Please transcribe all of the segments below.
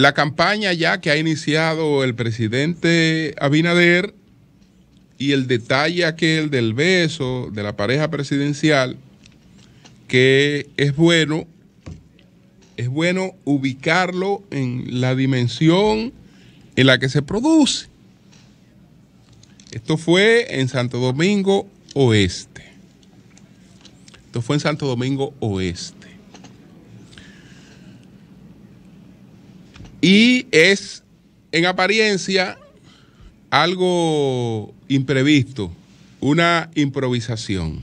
La campaña ya que ha iniciado el presidente Abinader y el detalle aquel del beso de la pareja presidencial, que es bueno, es bueno ubicarlo en la dimensión en la que se produce. Esto fue en Santo Domingo Oeste. Esto fue en Santo Domingo Oeste. Y es, en apariencia, algo imprevisto, una improvisación.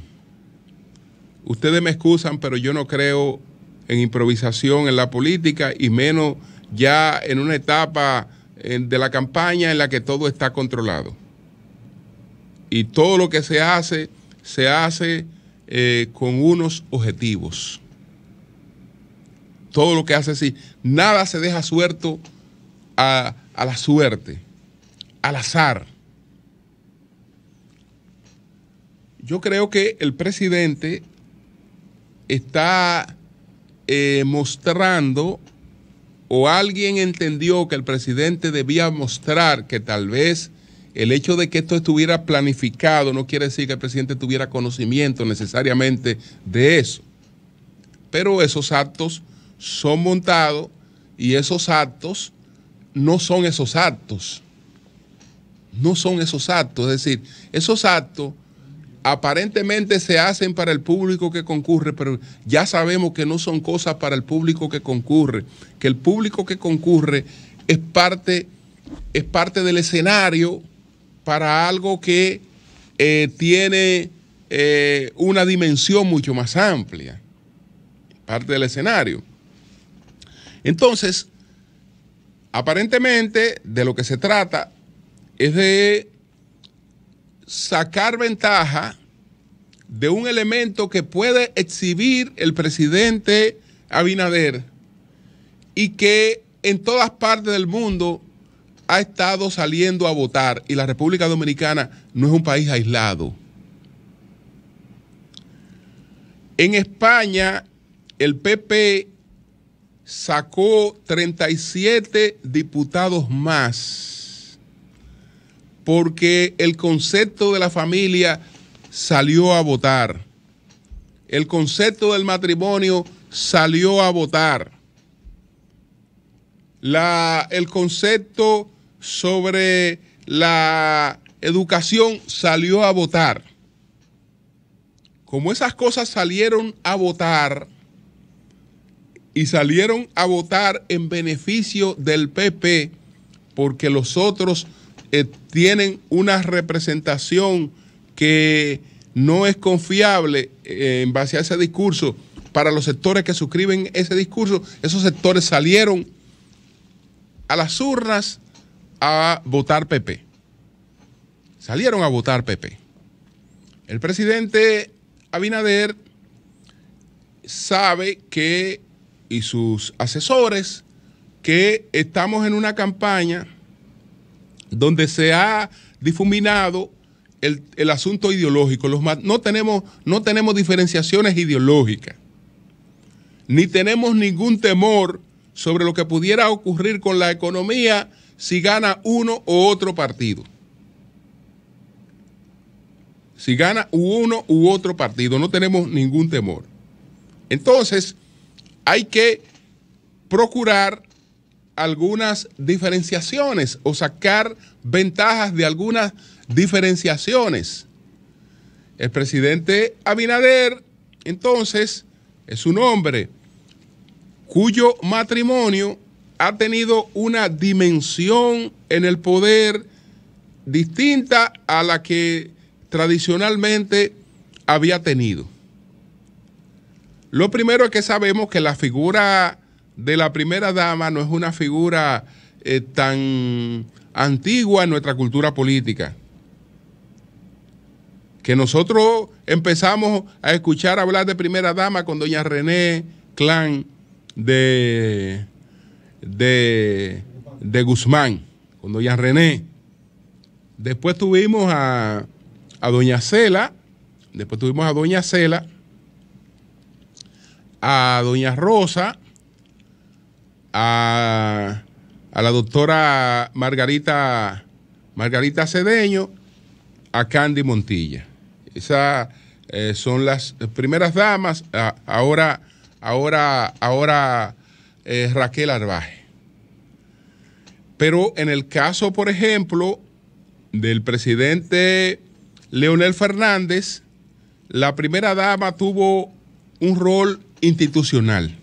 Ustedes me excusan, pero yo no creo en improvisación en la política y menos ya en una etapa eh, de la campaña en la que todo está controlado. Y todo lo que se hace, se hace eh, con unos objetivos todo lo que hace así. Nada se deja suelto a, la suerte, al azar. Yo creo que el presidente está eh, mostrando o alguien entendió que el presidente debía mostrar que tal vez el hecho de que esto estuviera planificado no quiere decir que el presidente tuviera conocimiento necesariamente de eso. Pero esos actos son montados y esos actos no son esos actos. No son esos actos. Es decir, esos actos aparentemente se hacen para el público que concurre, pero ya sabemos que no son cosas para el público que concurre, que el público que concurre es parte, es parte del escenario para algo que eh, tiene eh, una dimensión mucho más amplia, parte del escenario. Entonces, aparentemente de lo que se trata es de sacar ventaja de un elemento que puede exhibir el presidente Abinader y que en todas partes del mundo ha estado saliendo a votar y la República Dominicana no es un país aislado. En España, el PP sacó 37 diputados más porque el concepto de la familia salió a votar. El concepto del matrimonio salió a votar. el concepto sobre la educación salió a votar. Como esas cosas salieron a votar, y salieron a votar en beneficio del PP porque los otros eh, tienen una representación que no es confiable eh, en base a ese discurso para los sectores que suscriben ese discurso. Esos sectores salieron a las urnas a votar PP. Salieron a votar PP. El presidente Abinader sabe que y sus asesores que estamos en una campaña donde se ha difuminado el, asunto ideológico. Los, no, tenemos, no tenemos diferenciaciones ideológicas, ni tenemos ningún temor sobre lo que pudiera ocurrir con la economía si gana uno u otro partido. Si gana uno u otro partido, no tenemos ningún temor. Entonces, hay que procurar algunas diferenciaciones o sacar ventajas de algunas diferenciaciones. El presidente Abinader, entonces, es un hombre cuyo matrimonio ha tenido una dimensión en el poder distinta a la que tradicionalmente había tenido. Lo primero es que sabemos que la figura de la primera dama no es una figura eh, tan antigua en nuestra cultura política. Que nosotros empezamos a escuchar hablar de primera dama con doña René Clan de, de, de Guzmán, con doña René. Después tuvimos a, a doña Cela, después tuvimos a doña Cela, a doña Rosa, a, la doctora Margarita, Margarita Cedeño, a Candy Montilla. Esas eh, son las primeras damas. ahora, ahora, ahora eh, Raquel Arbaje. Pero en el caso, por ejemplo, del presidente Leonel Fernández, la primera dama tuvo un rol institucional.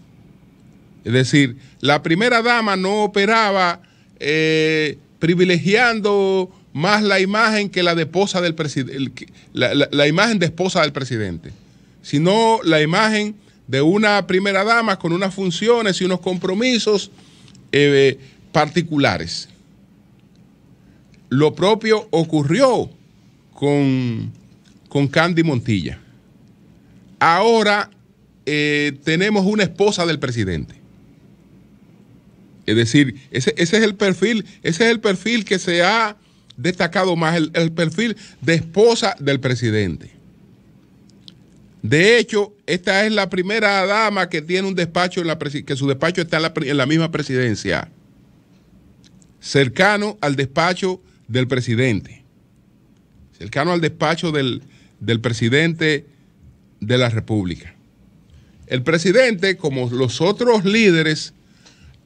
Es decir, la primera dama no operaba eh, privilegiando más la imagen que la de esposa del presidente, la, imagen de esposa del presidente, sino la imagen de una primera dama con unas funciones y unos compromisos eh, particulares. Lo propio ocurrió con, con Candy Montilla. Ahora eh, tenemos una esposa del presidente. Es decir, ese, es el perfil, ese es el perfil que se ha destacado más, el, perfil de esposa del presidente. De hecho, esta es la primera dama que tiene un despacho, en la que su despacho está en la, misma presidencia, cercano al despacho del presidente, cercano al despacho del presidente de la República. El presidente, como los otros líderes,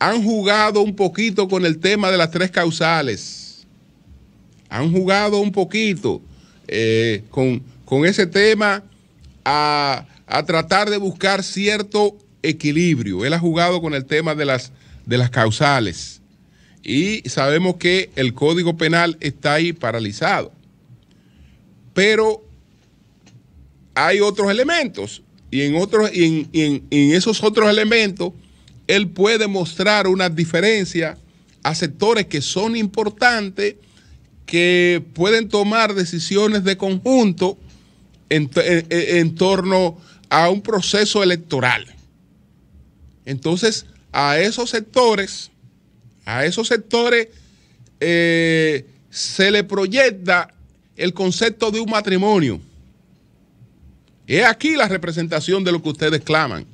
han jugado un poquito con el tema de las tres causales. Han jugado un poquito eh, con, ese tema a, tratar de buscar cierto equilibrio. Él ha jugado con el tema de las, de las causales. Y sabemos que el Código Penal está ahí paralizado. Pero hay otros elementos y en, otros, en, esos otros elementos, él puede mostrar una diferencia a sectores que son importantes, que pueden tomar decisiones de conjunto en, torno a un proceso electoral. Entonces, a esos sectores, a esos sectores eh, se le proyecta el concepto de un matrimonio. Es aquí la representación de lo que ustedes claman.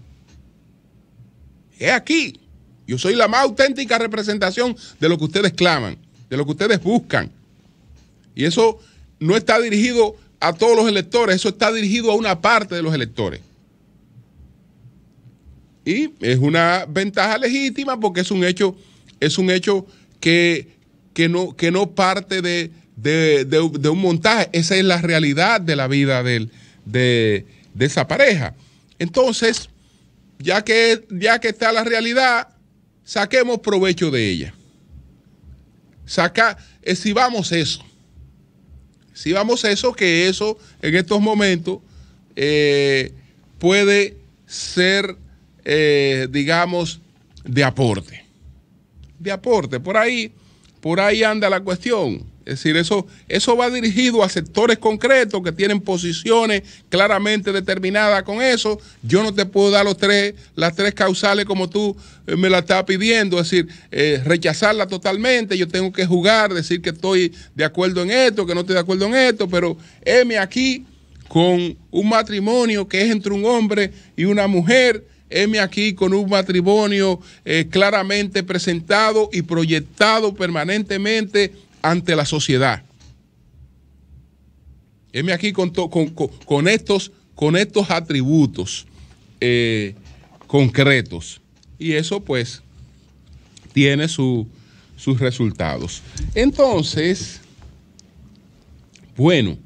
Es aquí. Yo soy la más auténtica representación de lo que ustedes claman, de lo que ustedes buscan. Y eso no está dirigido a todos los electores, eso está dirigido a una parte de los electores. Y es una ventaja legítima porque es un hecho, es un hecho que, no, que no, parte de, de, un montaje. Esa es la realidad de la vida del, de, esa pareja. Entonces, ya que, ya que está la realidad, saquemos provecho de ella. Saca, eh, si vamos eso. si vamos eso, que eso en estos momentos eh, puede ser, eh, digamos, de aporte. De aporte. Por ahí, por ahí anda la cuestión. Es decir, eso, eso va dirigido a sectores concretos que tienen posiciones claramente determinadas con eso. Yo no te puedo dar los tres, las tres causales como tú eh, me la estás pidiendo. Es decir, eh, rechazarla totalmente. Yo tengo que jugar, decir que estoy de acuerdo en esto, que no estoy de acuerdo en esto. Pero M aquí con un matrimonio que es entre un hombre y una mujer. M aquí con un matrimonio eh, claramente presentado y proyectado permanentemente ante la sociedad. Heme aquí con, con, estos, con estos atributos eh, concretos. Y eso pues tiene sus resultados. Entonces, bueno,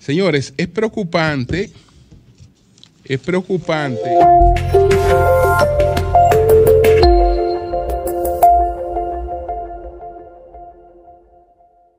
señores, es preocupante, es preocupante.